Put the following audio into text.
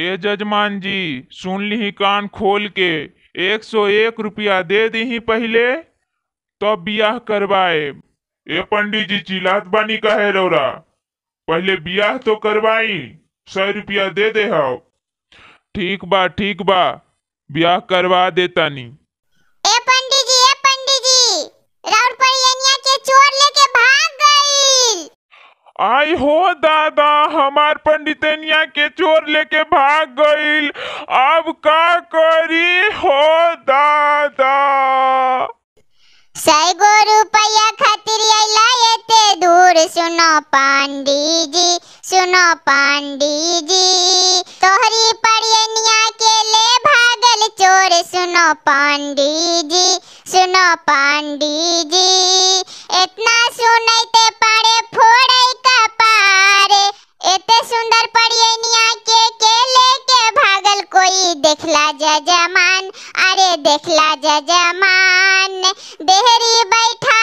ए जजमान जी सुन ली कान खोल के एक सौ एक रुपया दे दही पहले तब तो करवाए ए पंडित जी चिल्लात बानी का है रौरा पहले ब्याह तो करवाई सौ रुपया दे दे हो ठीक बा ठीक बा ब्याह करवा नहीं आई हो दादा हमार पंडितनिया के चोर लेके भाग गईल अब का करी हो दादा सैगो रुपया खातिर आइला एते दूर सुनो पांडी जी सुनो पांडी जी तोहरी परियनिया के ले भागल चोर सुनो पांडी जी सुनो पांडी जी इतना देखला जजमान अरे देखला जजमान देहरी बैठा